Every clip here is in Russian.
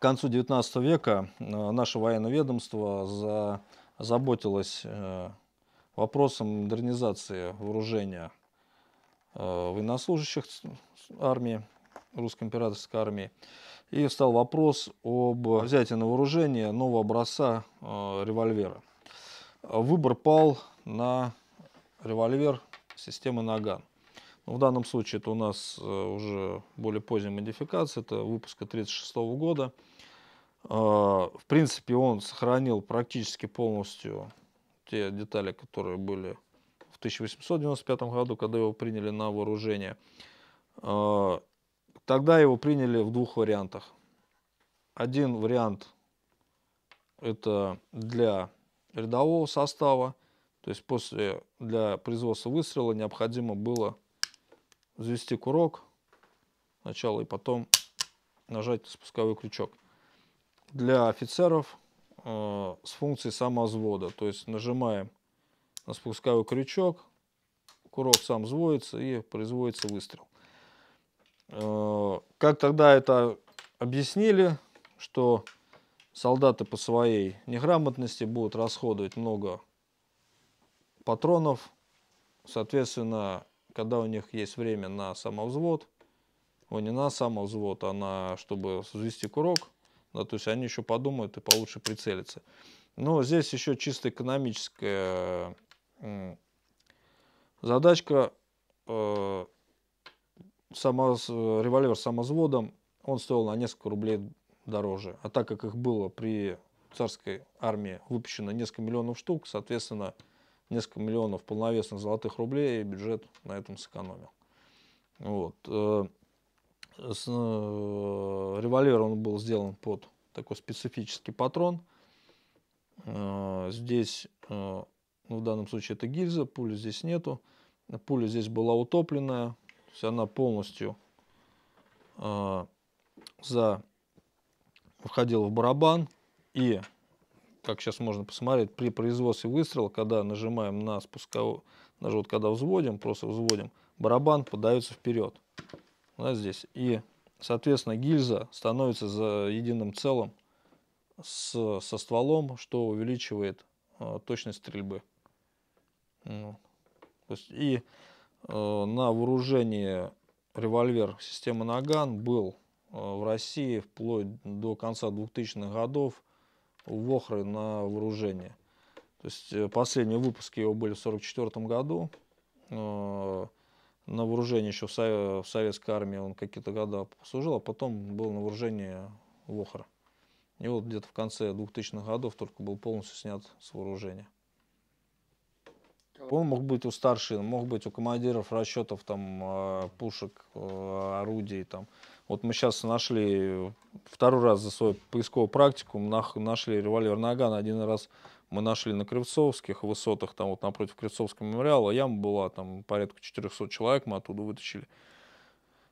К концу 19 века э, наше военное ведомство заботилось э, вопросом модернизации вооружения э, военнослужащих армии, русской императорской армии. И встал вопрос об взятии на вооружение нового образца револьвера. Выбор пал на револьвер системы «Наган». В данном случае это у нас э, уже более поздняя модификация, это выпуска 1936 года. Э, в принципе, он сохранил практически полностью те детали, которые были в 1895 году, когда его приняли на вооружение. Э, тогда его приняли в двух вариантах. Один вариант это для рядового состава, то есть после, для производства выстрела необходимо было завести курок сначала и потом нажать спусковой крючок. Для офицеров э, с функцией самозвода, то есть нажимаем на спусковой крючок, курок сам взводится и производится выстрел. Э, как тогда это объяснили, что солдаты по своей неграмотности будут расходовать много патронов, соответственно, когда у них есть время на самовзвод, о, не на самовзвод, а на, чтобы взвести курок, да, то есть они еще подумают и получше прицелятся. Но здесь еще чисто экономическая задачка. Э, само, револьвер с самозводом, он стоил на несколько рублей дороже. А так как их было при царской армии выпущено несколько миллионов штук, соответственно, несколько миллионов полновесных золотых рублей и бюджет на этом сэкономил. Вот. Э, с, э, револьвер он был сделан под такой специфический патрон. Э, здесь, э, ну, в данном случае, это гильза, пули здесь нету. Пуля здесь была утопленная, то есть она полностью э, за, входила в барабан и как сейчас можно посмотреть, при производстве выстрела, когда нажимаем на спусковой, даже вот когда взводим, просто взводим, барабан подается вперед. Да, здесь. И, соответственно, гильза становится за единым целым с, со стволом, что увеличивает э, точность стрельбы. Ну, есть, и э, на вооружении револьвер системы Наган был э, в России вплоть до конца 2000-х годов у Охры на вооружение. То есть э, последние выпуски его были в 1944 году. Э, на вооружении еще в, советской армии он какие-то года послужил, а потом был на вооружении вохра. И вот где-то в конце 2000-х годов только был полностью снят с вооружения. Он мог быть у старшин, мог быть у командиров расчетов там, э, пушек, орудий. Там. Вот мы сейчас нашли второй раз за свою поисковую практику, нашли револьвер Наган, один раз мы нашли на Кривцовских высотах, там вот напротив Кривцовского мемориала, яма была, там порядка 400 человек мы оттуда вытащили.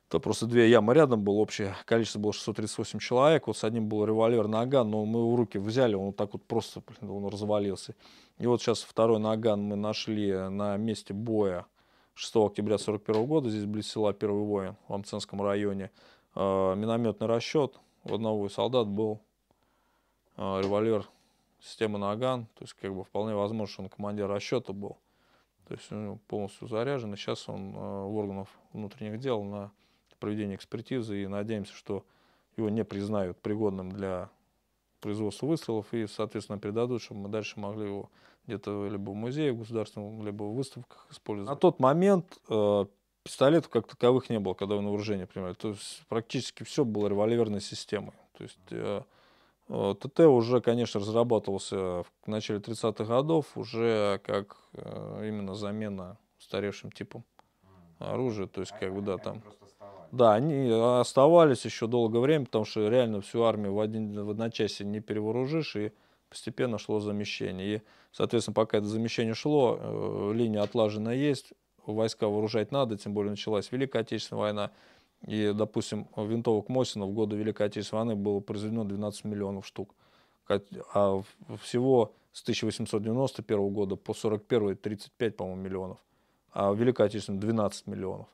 Это просто две ямы рядом было, общее количество было 638 человек, вот с одним был револьвер Наган, но мы его в руки взяли, он вот так вот просто, блин, он развалился. И вот сейчас второй Наган мы нашли на месте боя 6 октября 1941 года, здесь близ села Первый воин в Амценском районе. Э, минометный расчет. У одного из солдат был э, револьвер системы Наган. То есть, как бы вполне возможно, что он командир расчета был. То есть, он полностью заряжен. И сейчас он э, в органов внутренних дел на проведение экспертизы. И надеемся, что его не признают пригодным для производства выстрелов и, соответственно, передадут, чтобы мы дальше могли его где-то либо в музее в государственном, либо в выставках использовать. На тот момент э, пистолетов как таковых не было, когда вы на вооружение принимали. То есть практически все было револьверной системой. То есть э, э, ТТ уже, конечно, разрабатывался в начале 30-х годов уже как э, именно замена устаревшим типом оружия. То есть, а как бы, да, там... Да, они оставались еще долгое время, потому что реально всю армию в, один, в одночасье не перевооружишь, и постепенно шло замещение. И, соответственно, пока это замещение шло, линия отлаженная есть, войска вооружать надо, тем более началась Великая Отечественная война. И, допустим, винтовок Мосина в годы Великой Отечественной войны было произведено 12 миллионов штук. А всего с 1891 года по 41 35, по-моему, миллионов. А Великой Отечественной 12 миллионов.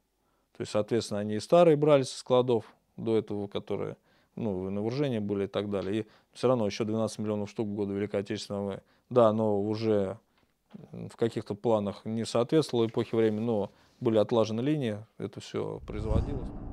То есть, соответственно, они и старые брали со складов до этого, которые ну, на вооружение были и так далее. И все равно еще 12 миллионов штук в годы Великой Отечественной войны. Да, но уже в каких-то планах не соответствовало эпохе времени, но были отлажены линии, это все производилось.